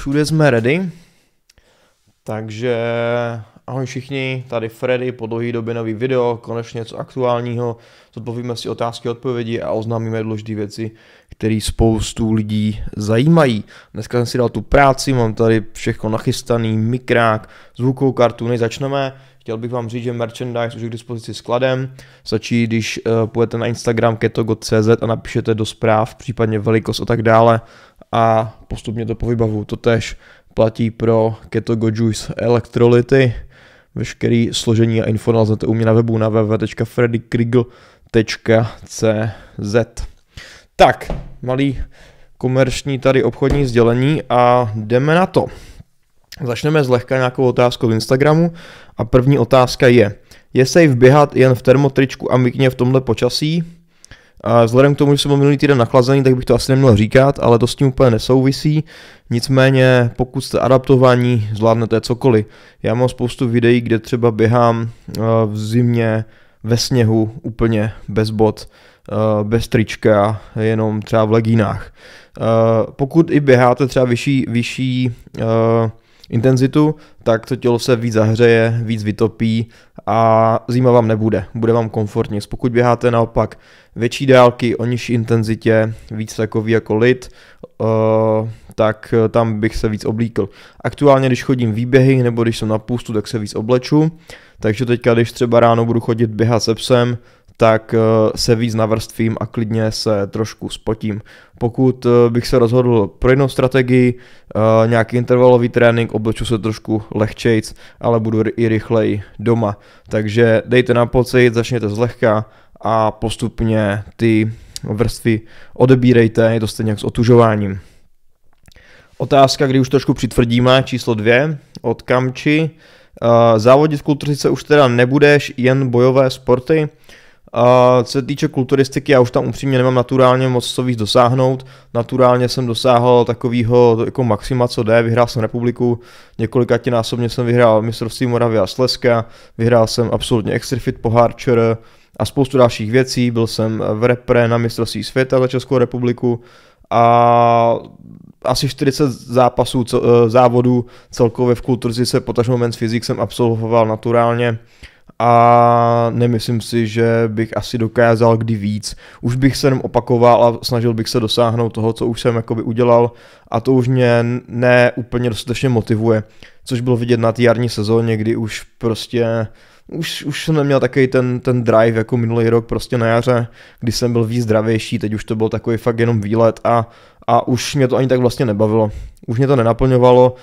všude jsme ready. Takže ahoj všichni, tady Freddy, po dlouhý době nový video, konečně něco aktuálního, zodpovíme si otázky a odpovědi a oznámíme důležité věci, které spoustu lidí zajímají. Dneska jsem si dal tu práci, mám tady všechno nachystaný, mikrák, zvukovou kartu, než začneme. Chtěl bych vám říct, že merchandise už je k dispozici skladem. Stačí, když uh, půjdete na Instagram ketogo.cz a napíšete do zpráv, případně velikost a tak dále a postupně to povybavu. To tež platí pro Go Juice elektrolyty. Veškerý složení a info naleznete u mě na webu na www.freddykrigl.cz Tak, malý komerční tady obchodní sdělení a jdeme na to. Začneme zlehka nějakou otázkou v Instagramu a první otázka je, je safe běhat jen v termotričku a mykně v tomhle počasí? A vzhledem k tomu, že jsem byl minulý týden nachlazený, tak bych to asi neměl říkat, ale to s tím úplně nesouvisí. Nicméně, pokud jste adaptovaní, zvládnete cokoliv. Já mám spoustu videí, kde třeba běhám eh, v zimě ve sněhu úplně bez bot, eh, bez trička, jenom třeba v legínách. Eh, pokud i běháte třeba vyšší, vyšší intenzitu, tak to tělo se víc zahřeje, víc vytopí a zima vám nebude, bude vám komfortně. Pokud běháte naopak větší dálky, o nižší intenzitě, víc takový jako lid, eh, tak eh, tam bych se víc oblíkl. Aktuálně, když chodím výběhy nebo když jsem na půstu, tak se víc obleču, takže teďka, když třeba ráno budu chodit běhat se psem, tak eh, se víc navrstvím a klidně se trošku spotím. Pokud eh, bych se rozhodl pro jinou strategii, eh, nějaký intervalový trénink, obleču se trošku lehčejc, ale budu i rychleji doma. Takže dejte na pocit, začněte zlehka a postupně ty vrstvy odebírejte, je to stejně jak s otužováním. Otázka, kdy už trošku přitvrdíme, číslo dvě od Kamči. Závodit v kulturice už teda nebudeš, jen bojové sporty co se týče kulturistiky, já už tam upřímně nemám naturálně moc co víc dosáhnout. Naturálně jsem dosáhl takového jako maxima, co jde. Vyhrál jsem republiku, násobně jsem vyhrál mistrovství Moravy a Slezska, vyhrál jsem absolutně Extrafit pohár ČR a spoustu dalších věcí. Byl jsem v repre na mistrovství světa za Českou republiku a asi 40 zápasů, eh, závodů celkově v kulturistice, potažmo men's fyzik jsem absolvoval naturálně a nemyslím si, že bych asi dokázal kdy víc. Už bych se jenom opakoval a snažil bych se dosáhnout toho, co už jsem jakoby udělal a to už mě ne úplně dostatečně motivuje, což bylo vidět na té jarní sezóně, kdy už prostě už, už jsem neměl takový ten, ten drive jako minulý rok prostě na jaře, kdy jsem byl víc zdravější, teď už to byl takový fakt jenom výlet a, a už mě to ani tak vlastně nebavilo. Už mě to nenaplňovalo,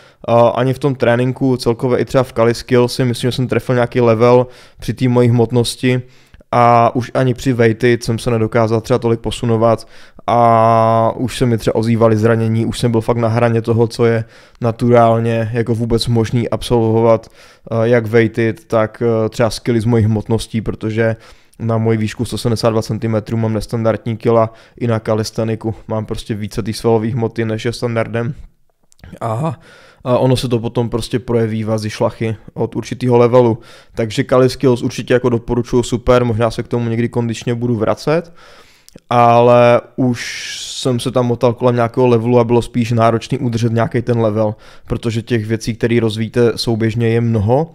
ani v tom tréninku, celkově i třeba v Kali Skill si myslím, že jsem trefil nějaký level při té mojí hmotnosti a už ani při vejty jsem se nedokázal třeba tolik posunovat a už se mi třeba ozývaly zranění, už jsem byl fakt na hraně toho, co je naturálně jako vůbec možný absolvovat, jak vejty, tak e, třeba skilly z mojí hmotností, protože na moji výšku 172 cm mám nestandardní kila, i na kalisteniku. mám prostě více ty svalové hmoty než je standardem. A, a ono se to potom prostě projeví vazy šlachy od určitého levelu. Takže Kali Skills určitě jako doporučuju super, možná se k tomu někdy kondičně budu vracet ale už jsem se tam motal kolem nějakého levelu a bylo spíš náročný udržet nějaký ten level, protože těch věcí, které rozvíjíte souběžně, je mnoho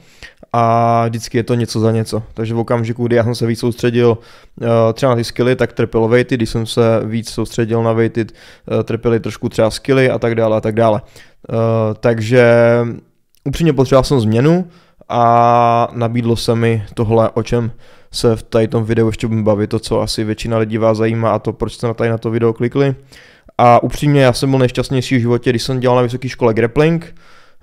a vždycky je to něco za něco. Takže v okamžiku, kdy já jsem se víc soustředil eh, třeba na ty skilly, tak trpěl weighty, když jsem se víc soustředil na weighty, eh, trpěly trošku třeba skilly a tak dále a tak dále. Eh, takže upřímně potřeboval jsem změnu a nabídlo se mi tohle, o čem se v tady tom videu ještě budeme bavit, to co asi většina lidí vás zajímá a to, proč jste na tady na to video klikli. A upřímně, já jsem byl nejšťastnější v životě, když jsem dělal na vysoké škole grappling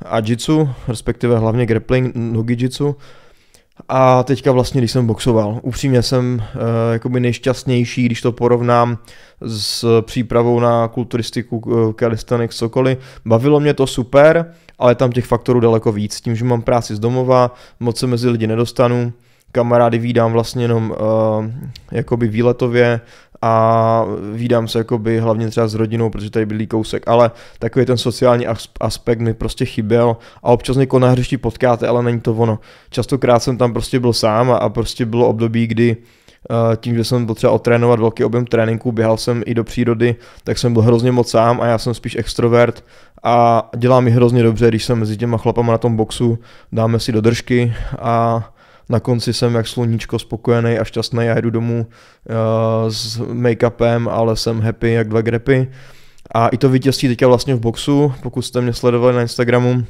a jitsu, respektive hlavně grappling, nogi jitsu. A teďka vlastně, když jsem boxoval, upřímně jsem uh, jakoby nejšťastnější, když to porovnám s přípravou na kulturistiku, eh, calisthenics, cokoliv. Bavilo mě to super, ale tam těch faktorů daleko víc. Tím, že mám práci z domova, moc se mezi lidi nedostanu, kamarády vídám vlastně jenom uh, jakoby výletově a vídám se jakoby hlavně třeba s rodinou, protože tady bydlí kousek, ale takový ten sociální aspekt mi prostě chyběl a občas někoho na hřišti potkáte, ale není to ono. Častokrát jsem tam prostě byl sám a, a prostě bylo období, kdy eh, tím, že jsem potřeboval otrénovat velký objem tréninku, běhal jsem i do přírody, tak jsem byl hrozně moc sám a já jsem spíš extrovert a dělá mi hrozně dobře, když jsem mezi těma chlapama na tom boxu, dáme si dodržky a na konci jsem jak sluníčko spokojený a šťastný, a jdu domů uh, s make-upem, ale jsem happy jak dva grepy. A i to vítězství teďka vlastně v boxu, pokud jste mě sledovali na Instagramu,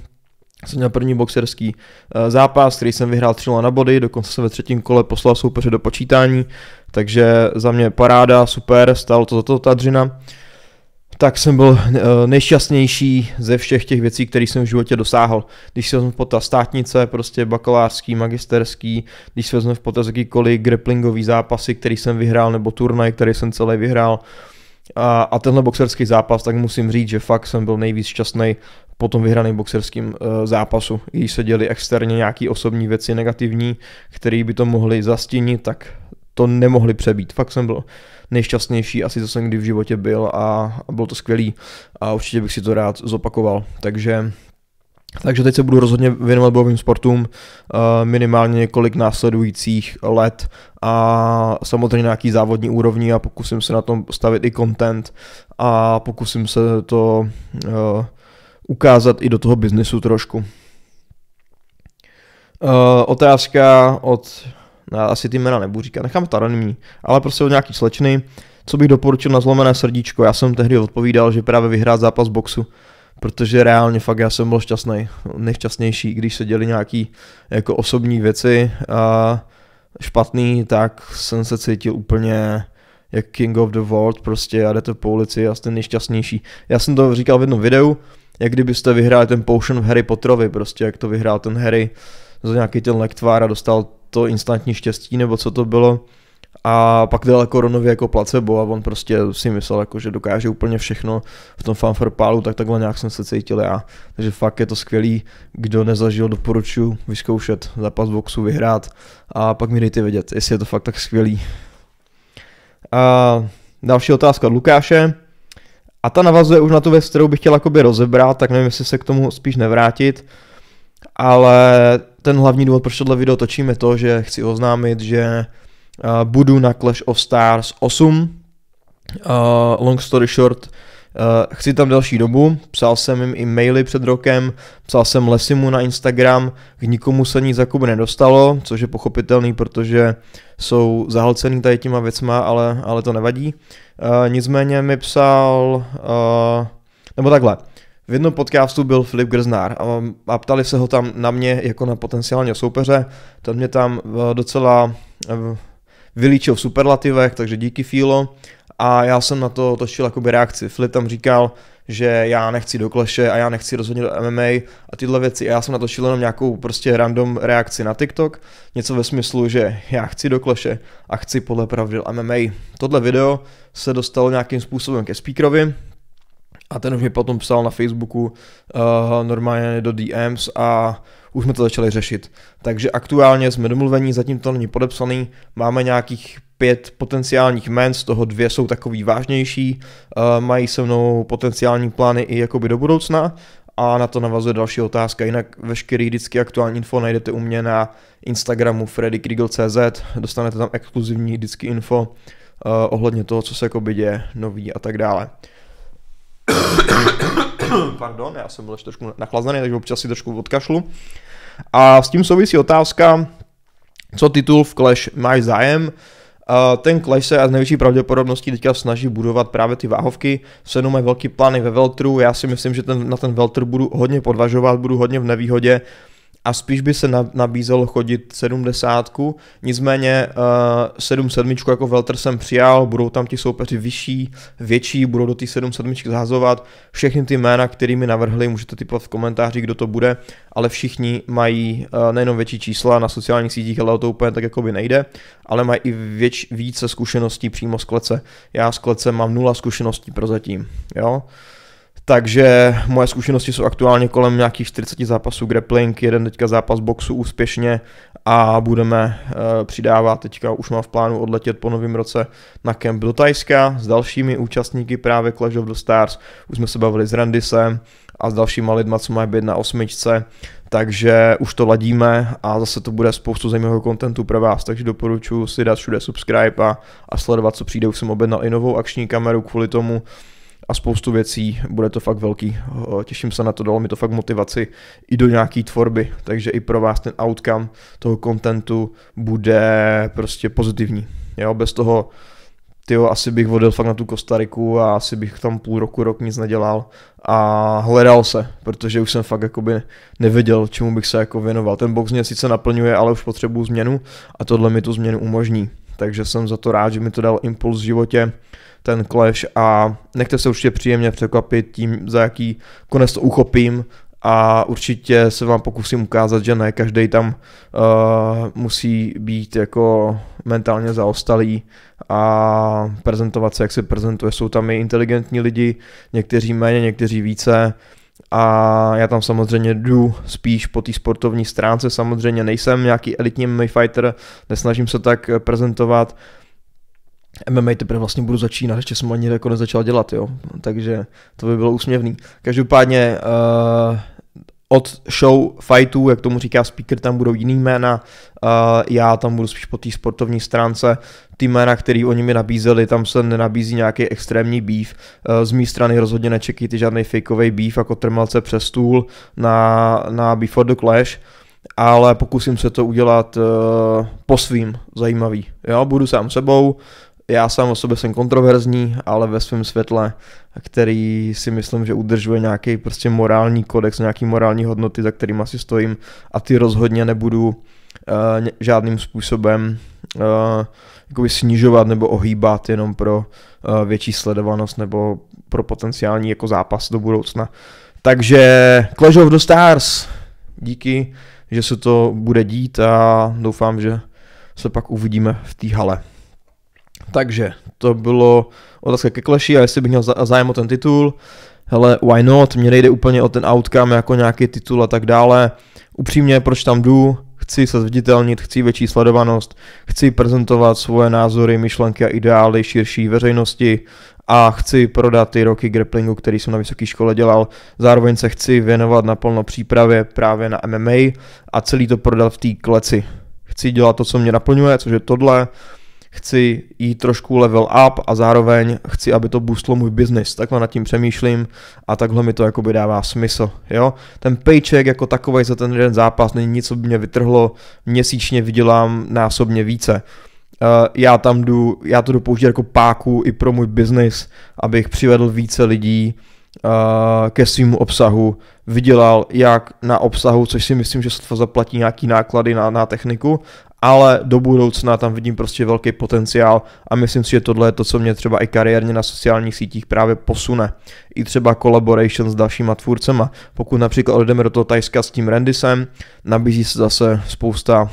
jsem měl první boxerský eh, zápas, který jsem vyhrál 3 na body, dokonce se ve třetím kole poslal soupeře do počítání, takže za mě paráda, super, stalo to za to ta dřina tak jsem byl eh, nejšťastnější ze všech těch věcí, které jsem v životě dosáhl. Když jsem v potaz státnice, prostě bakalářský, magisterský, když jsem v potaz jakýkoliv grapplingový zápasy, který jsem vyhrál, nebo turnaj, který jsem celý vyhrál, a, a tenhle boxerský zápas, tak musím říct, že fakt jsem byl nejvíc šťastný po tom vyhraném boxerském e, eh, zápasu. I když se děli externě nějaké osobní věci negativní, které by to mohly zastínit, tak to nemohli přebít. Fakt jsem byl nejšťastnější asi, co jsem kdy v životě byl a, a bylo to skvělý a určitě bych si to rád zopakoval. Takže takže teď se budu rozhodně věnovat bojovým sportům eh, minimálně několik následujících let a samozřejmě nějaký závodní úrovni a pokusím se na tom stavit i content a pokusím se to eh, ukázat i do toho biznesu trošku. Eh, otázka od asi ty jména nebudu říkat, nechám to anonymní, ale prostě od nějaký slečny, co bych doporučil na zlomené srdíčko, já jsem tehdy odpovídal, že právě vyhrát zápas boxu, protože reálně fakt já jsem byl šťastný, nejšťastnější, když se děli nějaký jako osobní věci a špatný, tak jsem se cítil úplně jak King of the World, prostě a jdete po ulici a jste nejšťastnější. Já jsem to říkal v jednom videu, jak kdybyste vyhráli ten potion v Harry Potterovi, prostě jak to vyhrál ten Harry za nějaký ten lektvár a dostal to instantní štěstí, nebo co to bylo. A pak dal Koronovi jako placebo a on prostě si myslel, jako, že dokáže úplně všechno v tom fanfarpálu, tak takhle nějak jsem se cítil já. Takže fakt je to skvělý, kdo nezažil, doporučuji vyzkoušet zápas boxu, vyhrát a pak mi dejte vědět, jestli je to fakt tak skvělý. A další otázka od Lukáše. A ta navazuje už na tu věc, kterou bych chtěl rozebrat, tak nevím, jestli se k tomu spíš nevrátit. Ale ten hlavní důvod, proč tohle video točím, je to, že chci oznámit, že uh, budu na Clash of Stars 8. Uh, eh, long story short, uh, chci tam další dobu, psal jsem jim i maily před rokem, psal jsem Lesimu na Instagram, k nikomu se nic jako nedostalo, což je pochopitelný, protože jsou zahlcený tady těma věcma, ale, ale to nevadí. Uh, nicméně mi psal, uh, nebo takhle, v jednom podcastu byl Filip Grznár a, a ptali se ho tam na mě jako na potenciálního soupeře. Ten mě tam eh, docela eh, vylíčil v superlativech, takže díky Filo. A já jsem na to točil jakoby reakci. Filip tam říkal, že já nechci do kleše a já nechci rozhodně do MMA a tyhle věci. A já jsem na šil jenom nějakou prostě random reakci na TikTok, něco ve smyslu, že já chci do kleše a chci podle pravidel MMA. Tohle video se dostalo nějakým způsobem ke speakerovi, a ten už mi potom psal na Facebooku uh, normálně do DMs a už jsme to začali řešit. Takže aktuálně jsme domluvení, zatím to není podepsaný, máme nějakých pět potenciálních men, z toho dvě jsou takový vážnější, uh, mají se mnou potenciální plány i jakoby do budoucna a na to navazuje další otázka. Jinak veškerý vždycky aktuální info najdete u mě na Instagramu freddykrigel.cz, dostanete tam exkluzivní vždycky info uh, ohledně toho, co se jakoby děje, nový a tak dále. Pardon, já jsem byl ještě trošku nachlazený, takže občas si trošku odkašlu. A s tím souvisí otázka, co titul v Clash máš zájem. Ten Clash se z největší pravděpodobností teďka snaží budovat právě ty váhovky. Senu mají velký plány ve Veltru, já si myslím, že ten, na ten Veltru budu hodně podvažovat, budu hodně v nevýhodě a spíš by se nabízelo chodit 70. Nicméně 77 eh, jako welter jsem přijal, budou tam ti soupeři vyšší, větší, budou do té 77 zhazovat. Všechny ty jména, kterými mi navrhli, můžete typovat v komentáři, kdo to bude, ale všichni mají eh, nejenom větší čísla na sociálních sítích, ale to úplně tak jako by nejde, ale mají i věč, více zkušeností přímo z klece. Já z klece mám nula zkušeností prozatím, jo. Takže moje zkušenosti jsou aktuálně kolem nějakých 40 zápasů grappling, jeden teďka zápas boxu úspěšně a budeme uh, přidávat, teďka už mám v plánu odletět po novém roce na kemp do Tajska s dalšími účastníky právě Clash of the Stars, už jsme se bavili s Randisem a s dalšíma lidma, co mají být na osmičce, takže už to ladíme a zase to bude spoustu zajímavého kontentu pro vás, takže doporučuji si dát všude subscribe a, a sledovat, co přijde, už jsem objednal i novou akční kameru kvůli tomu, a spoustu věcí. Bude to fakt velký. Těším se na to, dalo mi to fakt motivaci i do nějaký tvorby, takže i pro vás ten outcome toho kontentu bude prostě pozitivní. Jo, bez toho tyjo, asi bych vodil fakt na tu Kostariku a asi bych tam půl roku, rok nic nedělal a hledal se, protože už jsem fakt jakoby nevěděl, čemu bych se jako věnoval. Ten box mě sice naplňuje, ale už potřebuju změnu a tohle mi tu změnu umožní takže jsem za to rád, že mi to dal impuls v životě, ten clash a nechte se určitě příjemně překvapit tím, za jaký konec to uchopím a určitě se vám pokusím ukázat, že ne každý tam uh, musí být jako mentálně zaostalý a prezentovat se, jak se prezentuje. Jsou tam i inteligentní lidi, někteří méně, někteří více a já tam samozřejmě jdu spíš po té sportovní stránce, samozřejmě nejsem nějaký elitní MMA fighter, nesnažím se tak eh, prezentovat, MMA teprve vlastně budu začínat, ještě jsem ani jako nezačal dělat, jo, takže to by bylo úsměvný. Každopádně uh, od show fightů, jak tomu říká speaker, tam budou jiný jména, uh, já tam budu spíš po té sportovní stránce, ty jména, který oni mi nabízeli, tam se nenabízí nějaký extrémní býv, uh, e, z mé strany rozhodně nečekejte žádný fakeový býv, jako trmalce přes stůl na, na Before the Clash, ale pokusím se to udělat uh, po svým zajímavý. Jo, budu sám sebou, já sám o sobě jsem kontroverzní, ale ve svém světle, který si myslím, že udržuje nějaký prostě morální kodex, nějaký morální hodnoty, za kterým asi stojím a ty rozhodně nebudu uh, žádným způsobem uh, snižovat nebo ohýbat jenom pro uh, větší sledovanost nebo pro potenciální jako zápas do budoucna. Takže Clash of the Stars, díky, že se to bude dít a doufám, že se pak uvidíme v té hale. Takže to bylo otázka ke Clashy a jestli bych měl zájem o ten titul. Hele, why not, mně nejde úplně o ten outcome jako nějaký titul a tak dále. Upřímně, proč tam jdu? Chci se zviditelnit, chci větší sledovanost, chci prezentovat svoje názory, myšlenky a ideály širší veřejnosti a chci prodat ty roky grapplingu, který jsem na vysoké škole dělal. Zároveň se chci věnovat naplno přípravě právě na MMA a celý to prodat v té kleci. Chci dělat to, co mě naplňuje, což je tohle, chci jít trošku level up a zároveň chci, aby to boostlo můj biznis. Takhle nad tím přemýšlím a takhle mi to jakoby dává smysl. Jo? Ten paycheck jako takový za ten jeden zápas není nic, co by mě vytrhlo, měsíčně vydělám násobně více. Eh, já tam jdu, já to jdu použít jako páku i pro můj biznis, abych přivedl více lidí eh, ke svýmu obsahu, vydělal jak na obsahu, což si myslím, že se to zaplatí nějaký náklady na, na techniku, ale do budoucna tam vidím prostě velký potenciál a myslím si, že tohle je to, co mě třeba i kariérně na sociálních sítích právě posune. I třeba collaboration s dalšíma tvůrcema. Pokud například odjdeme do toho Tajska s tím Rendisem, nabízí se zase spousta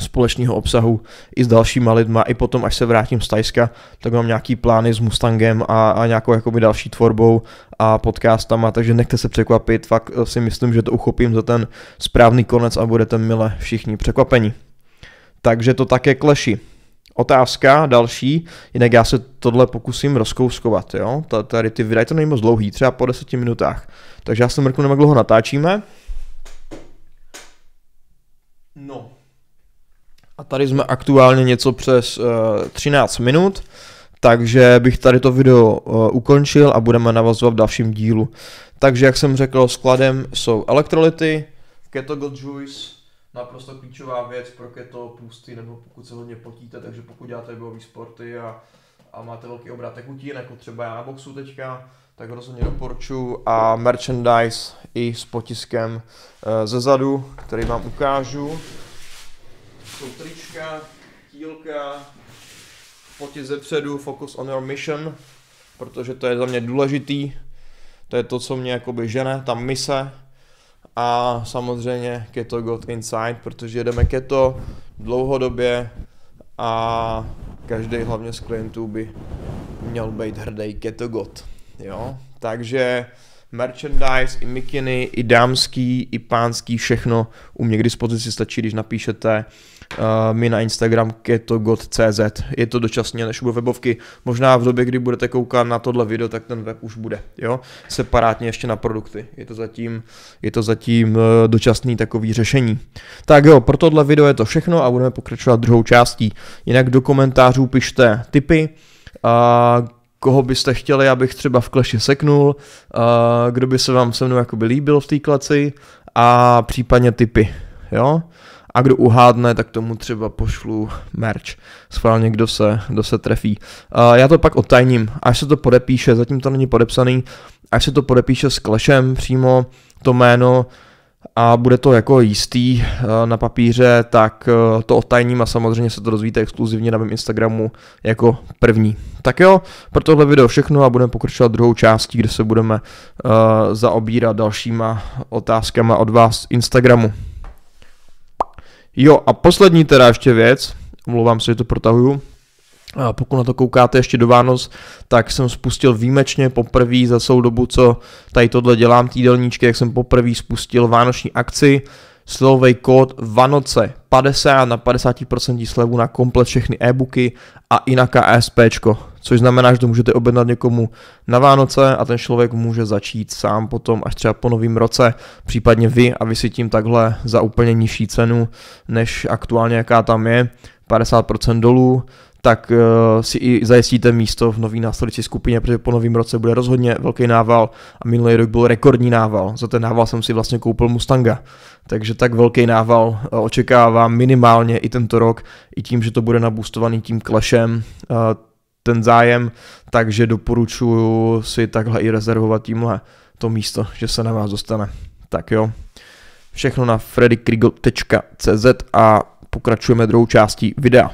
společného obsahu i s dalšíma lidma, i potom, až se vrátím z Tajska, tak mám nějaký plány s Mustangem a, a nějakou jakoby další tvorbou a podcastama, takže nechte se překvapit, fakt si myslím, že to uchopím za ten správný konec a budete milé všichni překvapení takže to také kleší. Otázka další, jinak já se tohle pokusím rozkouskovat, jo? Tady ty videa to není moc dlouhý, třeba po deseti minutách. Takže já se mrknu, jak dlouho natáčíme. No. A tady jsme aktuálně něco přes uh, eh, 13 minut, takže bych tady to video uh, ukončil a budeme navazovat v dalším dílu. Takže jak jsem řekl, skladem jsou elektrolyty, ketogel juice, naprosto klíčová věc pro keto půsty nebo pokud se hodně potíte, takže pokud děláte bojové sporty a, a máte velký obrat tekutin, jako třeba já na boxu teďka, tak rozhodně doporučuji a merchandise i s potiskem eh, ze zadu, který vám ukážu. Jsou trička, tílka, potisk ze předu, focus on your mission, protože to je za mě důležitý, to je to, co mě jakoby žene, ta mise, a samozřejmě Keto Got Inside, protože jedeme keto dlouhodobě a každý hlavně z klientů by měl být hrdý keto got. Jo? Takže merchandise, i mikiny, i dámský, i pánský, všechno u mě k dispozici stačí, když napíšete uh, mi na Instagram ketogod.cz. Je to dočasně, než budou webovky. Možná v době, kdy budete koukat na tohle video, tak ten web už bude. Jo? Separátně ještě na produkty. Je to zatím, je to zatím uh, dočasný takový řešení. Tak jo, pro tohle video je to všechno a budeme pokračovat druhou částí. Jinak do komentářů pište tipy, uh, koho byste chtěli, abych třeba v kleši seknul, kdo by se vám se mnou jakoby líbil v té kleci a případně typy, jo. A kdo uhádne, tak tomu třeba pošlu merch. Schválně, kdo se, kdo se trefí. já to pak odtajním, až se to podepíše, zatím to není podepsaný, až se to podepíše s klešem přímo to jméno, a bude to jako jistý eh, na papíře, tak eh, to odtajním a samozřejmě se to dozvíte exkluzivně na mém Instagramu jako první. Tak jo, pro tohle video všechno a budeme pokračovat druhou částí, kde se budeme uh, zaobírat dalšíma otázkama od vás Instagramu. Jo a poslední teda ještě věc, omlouvám se, že to protahuju, a pokud na to koukáte ještě do Vánoc, tak jsem spustil výjimečně poprvé za celou dobu, co tady tohle dělám týdelníčky, jak jsem poprvé spustil vánoční akci. Slovej kód Vanoce 50 na 50% slevu na komplet všechny e-booky a i na KSP, což znamená, že to můžete objednat někomu na Vánoce a ten člověk může začít sám potom až třeba po novém roce, případně vy a vy si tím takhle za úplně nižší cenu, než aktuálně jaká tam je, 50% dolů, tak uh, si i zajistíte místo v nový následující skupině, protože po novém roce bude rozhodně velký nával a minulý rok byl rekordní nával. Za ten nával jsem si vlastně koupil Mustanga. Takže tak velký nával uh, očekávám minimálně i tento rok, i tím, že to bude nabustovaný tím klešem, uh, eh, ten zájem, takže doporučuju si takhle i rezervovat tímhle to místo, že se na vás dostane. Tak jo, všechno na freddykrigl.cz a pokračujeme druhou částí videa.